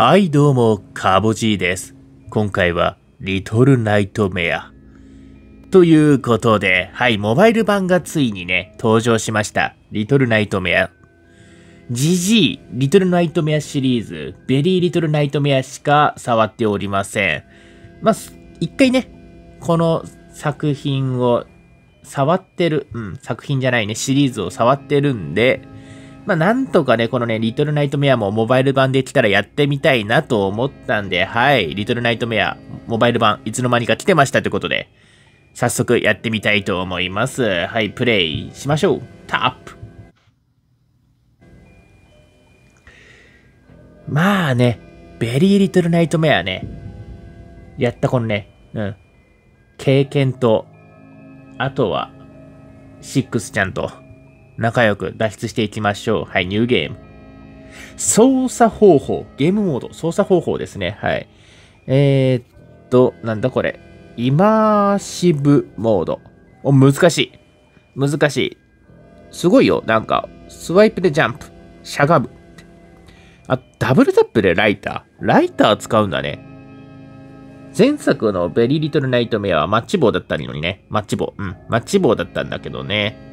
はい、どうも、カボジーです。今回は、リトルナイトメア。ということで、はい、モバイル版がついにね、登場しました。リトルナイトメア。GG、リトルナイトメアシリーズ、ベリーリトルナイトメアしか触っておりません。まあ、一回ね、この作品を触ってる、うん、作品じゃないね、シリーズを触ってるんで、まあ、なんとかね、このね、リトルナイトメアもモバイル版で来たらやってみたいなと思ったんで、はい、リトルナイトメア、モバイル版、いつの間にか来てましたってことで、早速やってみたいと思います。はい、プレイしましょう。タップまあね、ベリーリトルナイトメアね、やったこのね、うん、経験と、あとは、シックスちゃんと、仲良く脱出していきましょう。はい、ニューゲーム。操作方法。ゲームモード。操作方法ですね。はい。えー、っと、なんだこれ。イマーシブモード。お、難しい。難しい。すごいよ。なんか、スワイプでジャンプ。しゃがむ。あ、ダブルタップでライター。ライター使うんだね。前作のベリーリトルナイトメアはマッチ棒だったのにね。マッチ棒。うん。マッチ棒だったんだけどね。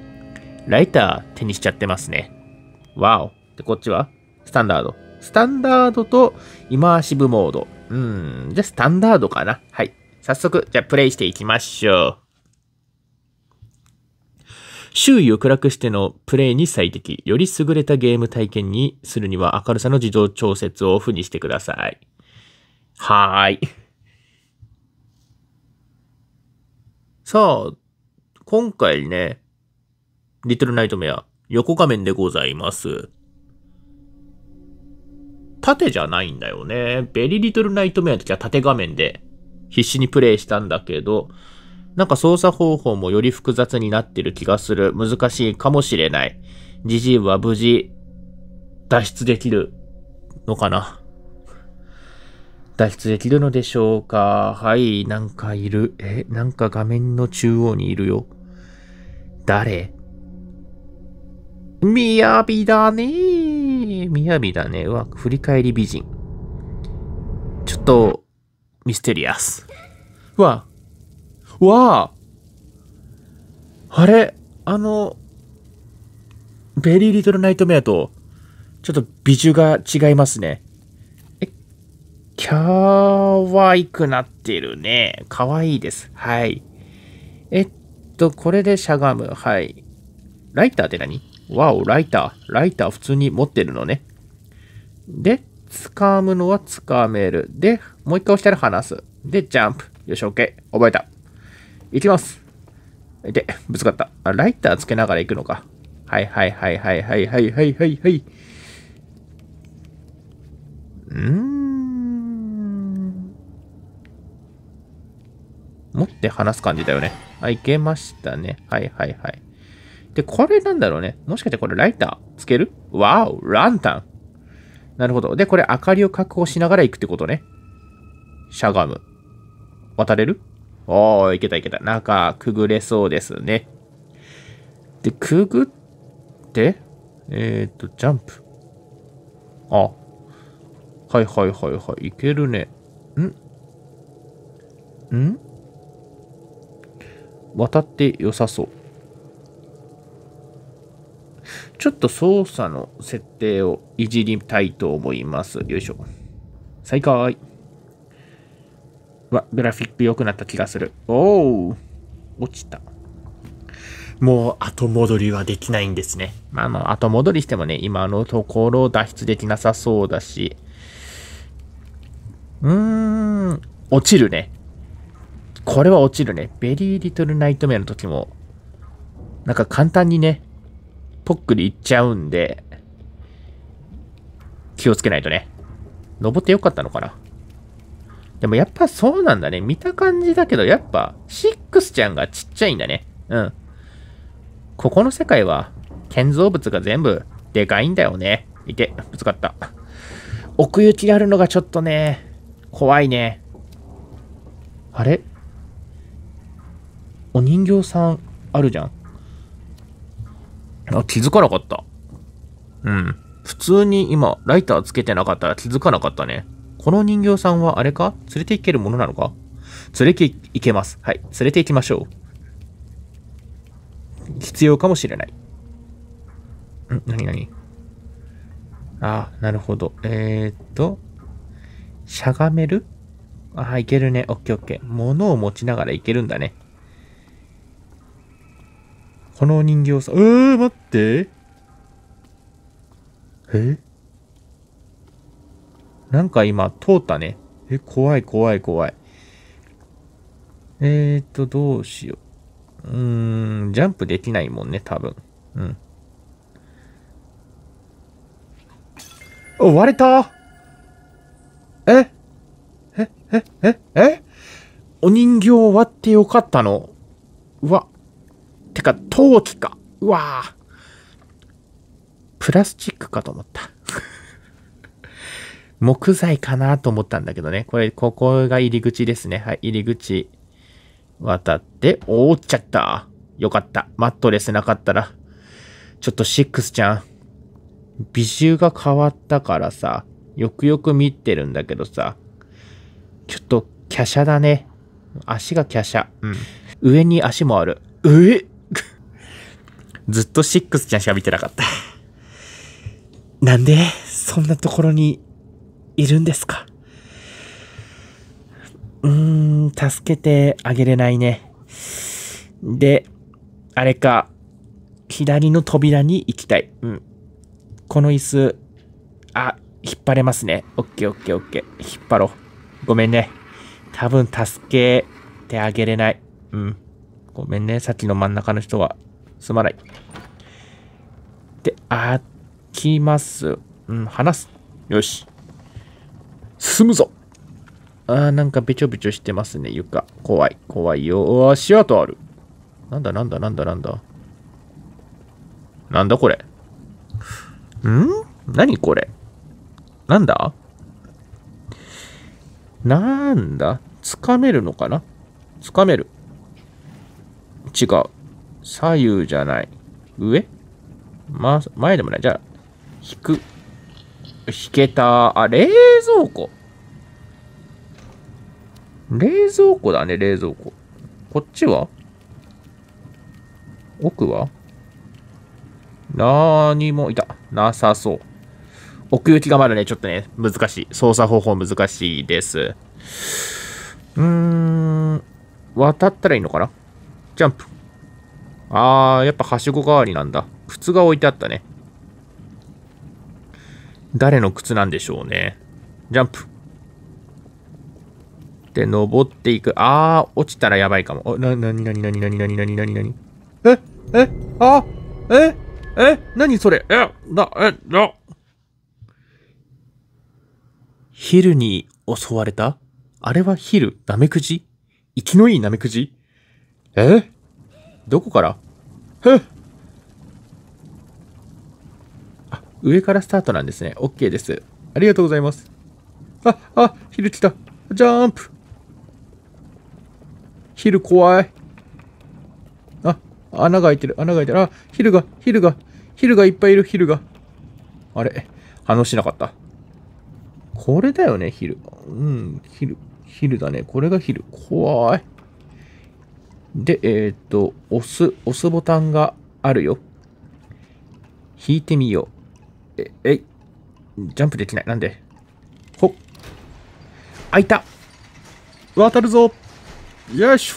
ライター手にしちゃってますね。わお。で、こっちはスタンダード。スタンダードとイマーシブモード。うん、じゃあスタンダードかな。はい。早速、じゃあプレイしていきましょう。周囲を暗くしてのプレイに最適。より優れたゲーム体験にするには明るさの自動調節をオフにしてください。はーい。さ あ、今回ね、リトルナイトメア、横画面でございます。縦じゃないんだよね。ベリーリトルナイトメアの時は縦画面で必死にプレイしたんだけど、なんか操作方法もより複雑になってる気がする。難しいかもしれない。ジジイは無事脱出できるのかな脱出できるのでしょうかはい、なんかいる。え、なんか画面の中央にいるよ。誰みやびだねみやびだね。うわ、振り返り美人。ちょっと、ミステリアス。うわ、うわあれ、あの、ベリーリトルナイトメアと、ちょっと美女が違いますね。え、可愛くなってるね。可愛いです。はい。えっと、これでしゃがむ。はい。ライターって何わお、ライター。ライター普通に持ってるのね。で、掴むのは掴める。で、もう一回押したら離す。で、ジャンプ。よし、OK。覚えた。いきます。で、ぶつかった。あ、ライターつけながら行くのか。はいはいはいはいはいはいはいはいはい。うん。持って離す感じだよね。あ、いけましたね。はいはいはい。で、これなんだろうね。もしかしてこれライターつけるわお、ランタン。なるほど。で、これ明かりを確保しながら行くってことね。しゃがむ。渡れるおー、いけたいけた。中、くぐれそうですね。で、くぐって、えっ、ー、と、ジャンプ。あ。はいはいはいはい。いけるね。んん渡って良さそう。ちょっと操作の設定をいじりたいと思います。よいしょ。再開。わ、グラフィック良くなった気がする。おお落ちた。もう後戻りはできないんですね。まあの後戻りしてもね、今のところ脱出できなさそうだし。うーん、落ちるね。これは落ちるね。ベリーリトルナイトメアの時も、なんか簡単にね、ぽっくりいっちゃうんで、気をつけないとね。登ってよかったのかな。でもやっぱそうなんだね。見た感じだけど、やっぱ、シックスちゃんがちっちゃいんだね。うん。ここの世界は、建造物が全部、でかいんだよね。いて、ぶつかった。奥行きあるのがちょっとね、怖いね。あれお人形さん、あるじゃん。あ、気づかなかった。うん。普通に今、ライターつけてなかったら気づかなかったね。この人形さんはあれか連れて行けるものなのか連れて行けます。はい。連れて行きましょう。必要かもしれない。ん何何ああ、なるほど。えー、っと、しゃがめるあ、いけるね。オッケーオッケー。物を持ちながらいけるんだね。この人形さうえー、待ってえなんか今通ったね。え、怖い怖い怖い。えーっと、どうしよう。うーん、ジャンプできないもんね、多分。うん。お、割れたえええええお人形割ってよかったのうわ。てか、陶器か。うわぁ。プラスチックかと思った。木材かなと思ったんだけどね。これ、ここが入り口ですね。はい、入り口。渡って、おおっちゃった。よかった。マットレスなかったら。ちょっとシックスちゃん。美重が変わったからさ、よくよく見てるんだけどさ、ちょっと華奢だね。足が華奢。うん。上に足もある。えずっとシックスちゃんしか見てなかった。なんで、そんなところに、いるんですかうーん、助けてあげれないね。で、あれか、左の扉に行きたい。うん。この椅子、あ、引っ張れますね。オッケーオッケーオッケー。引っ張ろう。ごめんね。多分助けてあげれない。うん。ごめんね。さっきの真ん中の人はすまない。で、開きます。うん、話す。よし。進むぞあー、なんかべちょべちょしてますね、床。怖い、怖いよ。足跡ある。なんだなんだなんだなんだ。なんだこれ。ん何これなんだなんだつかめるのかなつかめる。違う。左右じゃない。上ま、前でもない。じゃあ、引く。引けた。あ、冷蔵庫。冷蔵庫だね、冷蔵庫。こっちは奥は何も、いた。なさそう。奥行きがまだね、ちょっとね、難しい。操作方法難しいです。うーん。渡ったらいいのかなジャンプ。あー、やっぱはしご代わりなんだ。靴が置いてあったね。誰の靴なんでしょうね。ジャンプ。で、登っていく。あー、落ちたらやばいかも。お、な、なになになになになになになになにええあええなにそれえな、え、な。ヒルに襲われたあれはヒルナメクジ生きのいいナメクジえどこからふっあ、上からスタートなんですね。OK です。ありがとうございます。あ、あ、昼来た。ジャンプ。昼怖い。あ、穴が開いてる、穴が開いてる。あ、昼が、昼が、昼がいっぱいいる、昼が。あれ、反応しなかった。これだよね、昼。うん、昼、昼だね。これが昼。怖い。で、えっ、ー、と、押す、押すボタンがあるよ。引いてみよう。え、えい。ジャンプできない。なんでほっ。開いた渡るぞよいしょ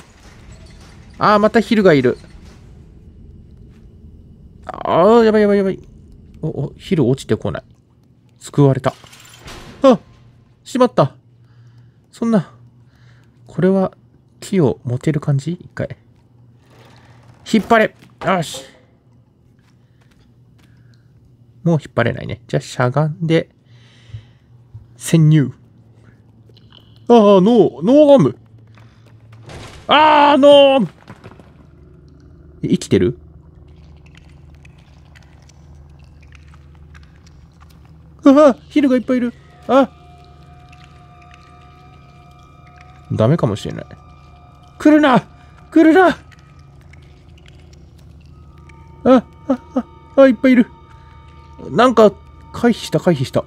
あー、またヒルがいる。あー、やばいやばいやばい。お、お、ヒル落ちてこない。救われた。あしまったそんな。これは、木を持てる感じ一回。引っ張れよしもう引っ張れないね。じゃあ、しゃがんで、潜入。ああ、ノー、ノーアームああ、ノーム生きてるああ、ヒルがいっぱいいるあダメかもしれない。来るな来るなあ、あ、あ、あ、いっぱいいる。なんか、回避した、回避した。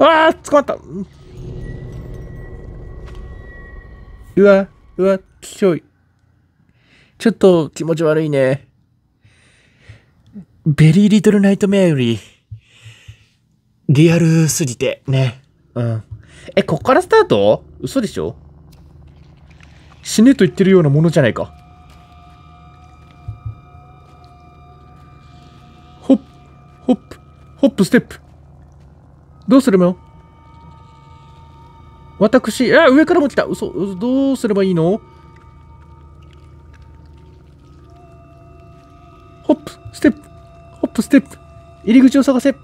ああ、捕まった。うわ、うわ、きしょい。ちょっと気持ち悪いね。ベリーリトルナイトメアより、リアルすぎて、ね。うん。え、こっからスタート嘘でしょ死ねと言ってるようなものじゃないか。ホップ、ホップ、ホップ、ステップ。どうするの私、あ、上からも来た。嘘、どうすればいいのホップ、ステップ、ホップ、ステップ。入り口を探せ。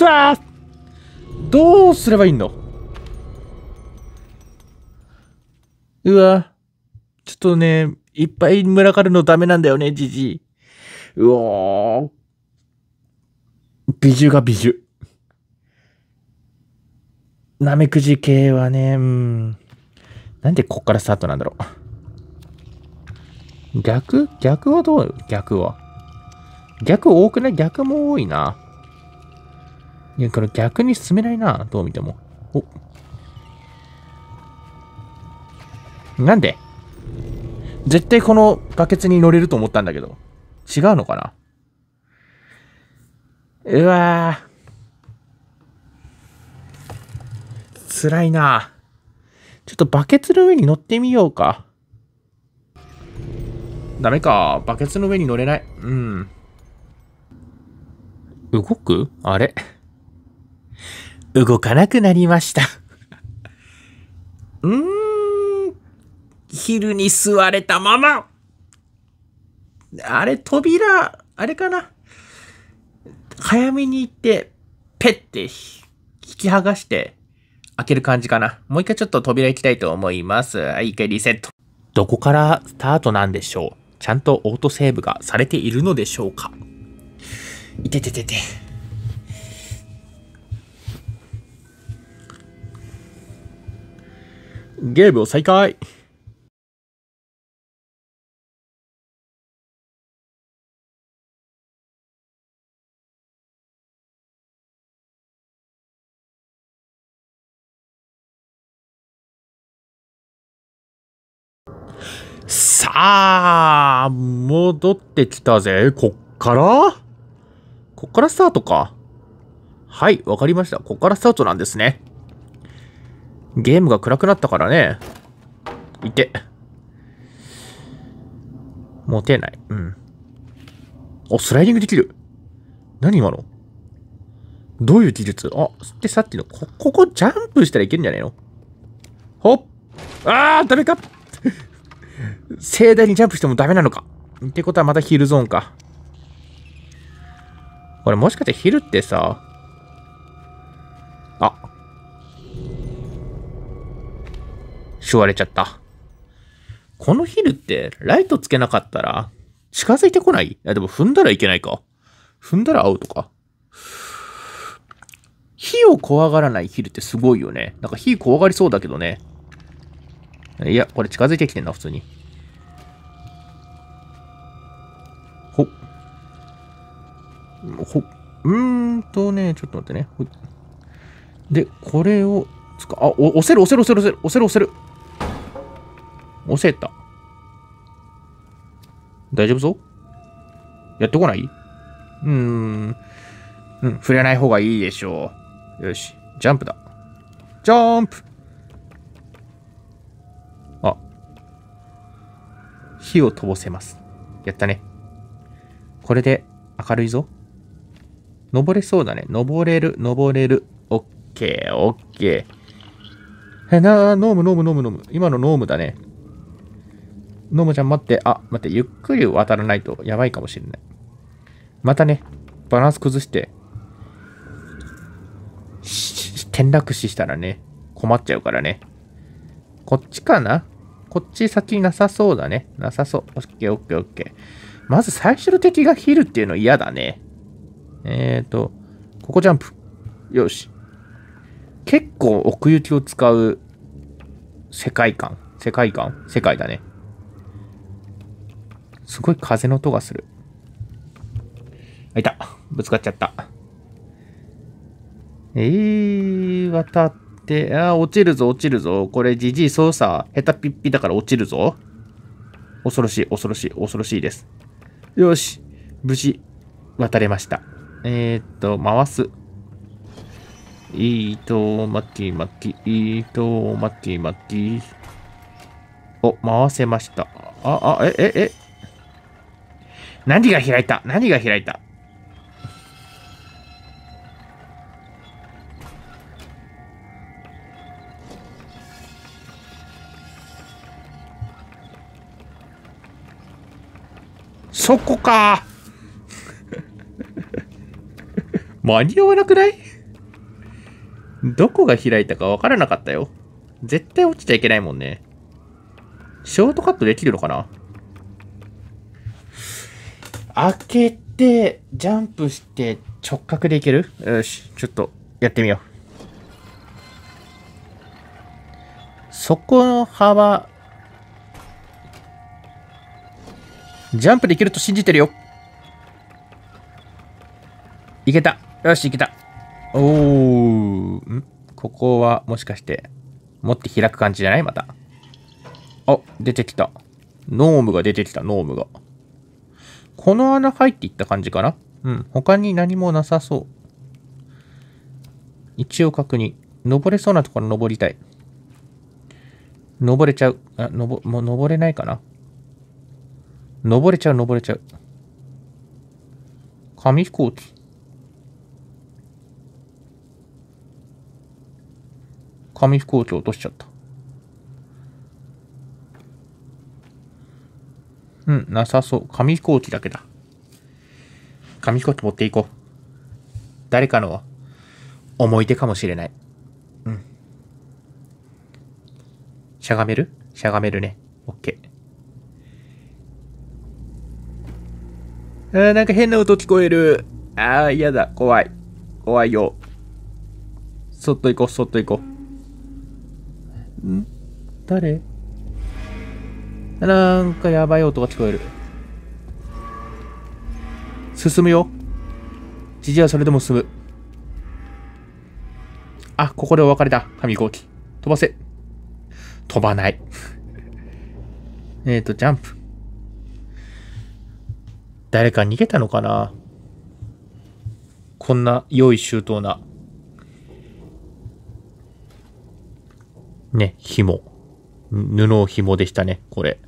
つわどうすればいいのうわ。ちょっとね、いっぱい群がるのダメなんだよね、じじい。うおー。美女が美女。ナメクジ系はね、うん。なんでこっからスタートなんだろう。逆逆はどう逆は。逆多くない逆も多いな。いや、これ逆に進めないな、どう見ても。おなんで絶対このバケツに乗れると思ったんだけど。違うのかなうわぁ。辛いなちょっとバケツの上に乗ってみようか。ダメか。バケツの上に乗れない。うん。動くあれ動かなくなりましたうーん、昼に座れたままあれ、扉、あれかな早めに行って、ペッて引き剥がして、開ける感じかな。もう一回ちょっと扉行きたいと思います。はい、一回リセット。どこからスタートなんでしょうちゃんとオートセーブがされているのでしょうかいてててて。ゲームを再開さあ、戻ってきたぜ。こっからこっからスタートか。はい、わかりました。こっからスタートなんですね。ゲームが暗くなったからね。いて。持てない。うん。お、スライディングできる。何今のどういう技術あ、で、さっきの、こ、ここジャンプしたらいけるんじゃないのほっあーダメか 盛大にジャンプしてもダメなのかってことはまたヒルゾーンか。これもしかしてヒルってさ、あ、しわれちゃった。このヒルってライトつけなかったら近づいてこないいやでも踏んだらいけないか。踏んだらアウトか。火を怖がらないヒルってすごいよね。なんか火怖がりそうだけどね。いや、これ近づいてきてんな、普通に。ほ。ほ。うーんとね、ちょっと待ってね。で、これを、つか、あ、押せる押せる押せる押せる押せる押せる。押せた。大丈夫ぞやってこないうーん。うん、触れない方がいいでしょう。よし、ジャンプだ。ジャンプあ。火を飛ばせます。やったね。これで明るいぞ。登れそうだね。登れる、登れる。オッケー、オッケー。え、な、ノーム、ノーム、ノーム、ノーム。今のノームだね。のむちゃん待って。あ、待って。ゆっくり渡らないとやばいかもしれない。またね、バランス崩して、転落死したらね、困っちゃうからね。こっちかなこっち先なさそうだね。なさそう。オッケーオッケーオッケー。まず最初の敵がヒルっていうの嫌だね。えーと、ここジャンプ。よし。結構奥行きを使う世界観。世界観世界だね。すごい風の音がする。あ、いた。ぶつかっちゃった。えー、渡って、あ、落ちるぞ、落ちるぞ。これ、じじい操作、下手ぴっぴだから落ちるぞ。恐ろしい、恐ろしい、恐ろしいです。よし、無事、渡れました。えー、っと、回す。いいと、まきまき、いいと、まきまき。お、回せました。あ、あ、え、え、え、何が開いた何が開いたそこか 間に合わなくないどこが開いたか分からなかったよ。絶対落ちちゃいけないもんね。ショートカットできるのかな開けて、ジャンプして、直角でいけるよし、ちょっと、やってみよう。そこの幅、ジャンプできると信じてるよ。いけた。よし、いけた。おー。んここは、もしかして、持って開く感じじゃないまた。あ、出てきた。ノームが出てきた、ノームが。この穴入っていった感じかなうん。他に何もなさそう。一応確認。登れそうなところ登りたい。登れちゃう。あ、のぼ、もう登れないかな登れちゃう、登れちゃう。紙飛行機。紙飛行機落としちゃった。うん、なさそう。紙飛行機だけだ。紙飛行機持っていこう。誰かの思い出かもしれない。うん。しゃがめるしゃがめるね。オッケー。あーなんか変な音聞こえる。ああ、嫌だ。怖い。怖いよ。そっと行こう、そっと行こう。ん誰なんかやばい音が聞こえる。進むよ。じじはそれでも進む。あ、ここでお別れだ。紙飛行機。飛ばせ。飛ばない。えっと、ジャンプ。誰か逃げたのかなこんな良い周到な。ね、紐。布紐でしたね、これ。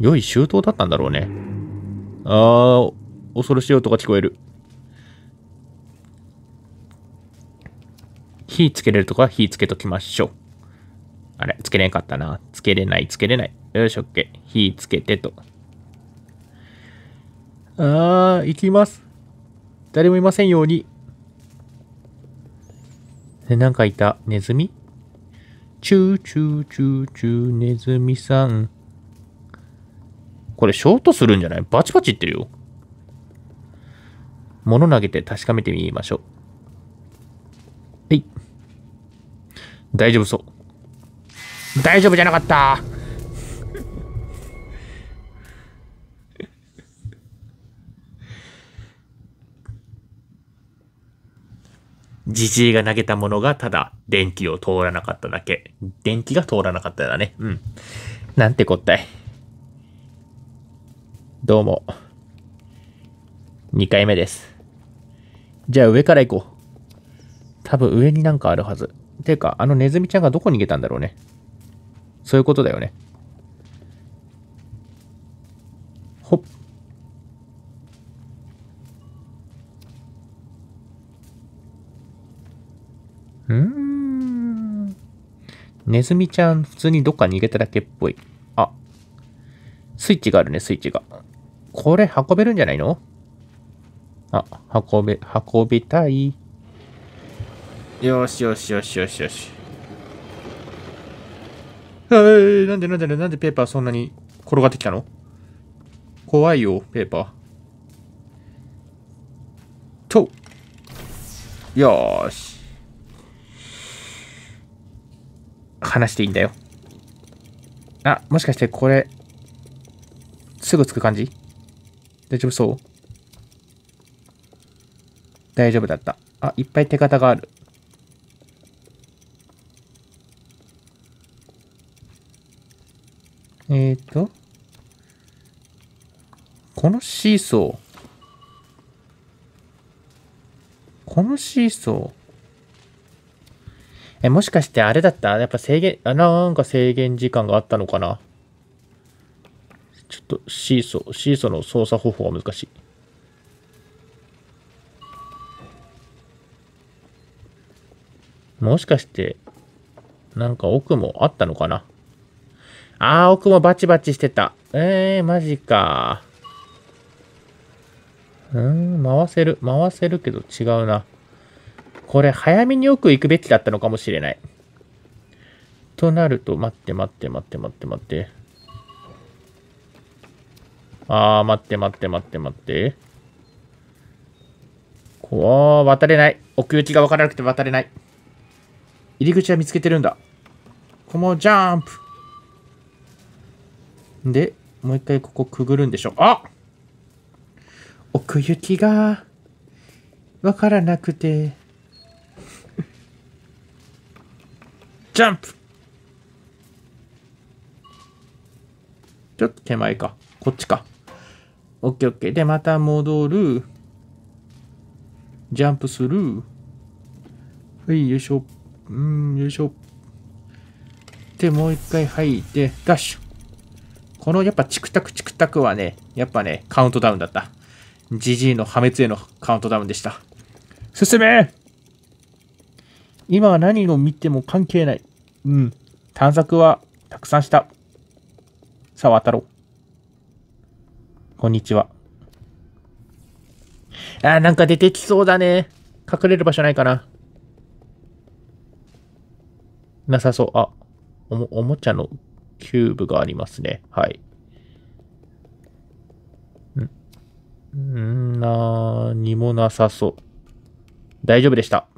良い周到だったんだろうね。ああ、恐ろしい音が聞こえる。火つけれるとか火つけときましょう。あれ、つけれんかったな。つけれない、つけれない。よし、オッケー。火つけてと。ああ、行きます。誰もいませんように。え、なんかいた。ネズミチューチューチューチュー、ネズミさん。これショートするんじゃないバチバチいってるよ。物投げて確かめてみましょう。はい。大丈夫そう。大丈夫じゃなかった じじいが投げたものがただ電気を通らなかっただけ。電気が通らなかっただね。うん。なんてこったい。どうも。2回目です。じゃあ上から行こう。多分上になんかあるはず。ていうか、あのネズミちゃんがどこ逃げたんだろうね。そういうことだよね。ほっ。うん。ネズミちゃん、普通にどっか逃げただけっぽい。あ。スイッチがあるね、スイッチが。これ運べるんじゃないのあ、運べ、運びたい。よしよしよしよしよし。はい、なんでなんでなんでペーパーそんなに転がってきたの怖いよ、ペーパー。と。よし。話していいんだよ。あ、もしかしてこれ、すぐつく感じ大丈夫そう大丈夫だった。あ、いっぱい手形がある。えっ、ー、と。このシーソー。このシーソー。え、もしかしてあれだったやっぱ制限、あ、なんか制限時間があったのかなとシーソー、シーソーの操作方法が難しい。もしかして、なんか奥もあったのかなあー、奥もバチバチしてた。えー、マジか。うーん、回せる。回せるけど違うな。これ、早めに奥行くべきだったのかもしれない。となると、待って待って待って待って待って。あー、待って待って待って待って。こう、渡れない。奥行きがわからなくて渡れない。入り口は見つけてるんだ。このジャンプ。で、もう一回ここくぐるんでしょ。あ奥行きが、わからなくて。ジャンプちょっと手前か。こっちか。OK、OK。で、また戻る。ジャンプする。はい、よいしょ。うん、よいしょ。で、もう一回入って、ダッシュ。この、やっぱ、チクタクチクタクはね、やっぱね、カウントダウンだった。ジジイの破滅へのカウントダウンでした。進め今は何を見ても関係ない。うん。探索はたくさんした。さあ、渡ろう。こんにちは。あなんか出てきそうだね。隠れる場所ないかな。なさそう。あ、おも、おもちゃのキューブがありますね。はい。ん、なにもなさそう。大丈夫でした。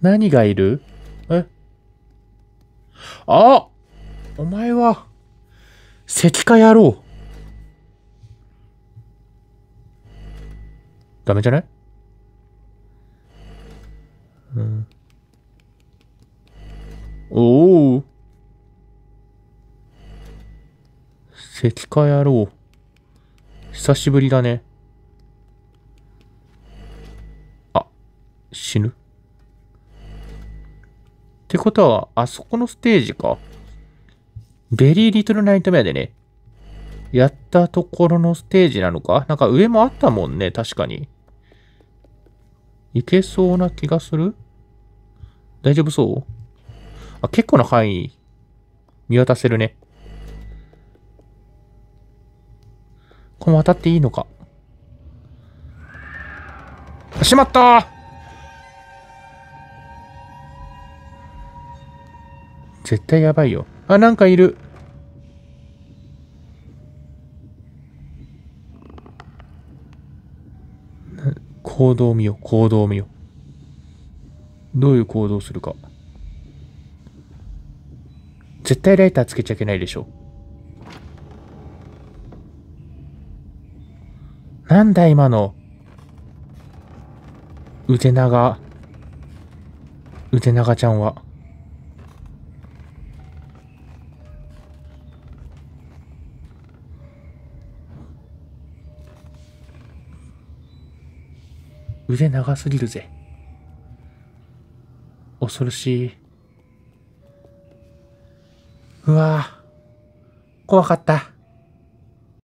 何がいるえあお前は、石化野郎。ダメじゃないうん。おお。石化野郎。久しぶりだね。あ、死ぬ。ってことは、あそこのステージか。ベリーリトルナイトメアでね、やったところのステージなのかなんか上もあったもんね、確かに。いけそうな気がする大丈夫そうあ、結構な範囲、見渡せるね。これ渡っていいのかしまった絶対やばいよ。あ、なんかいる。行動を見よう、行動を見よう。どういう行動をするか。絶対ライターつけちゃいけないでしょ。なんだ今の。腕長。腕長ちゃんは。腕長すぎるぜ。恐ろしい。うわぁ、怖かった。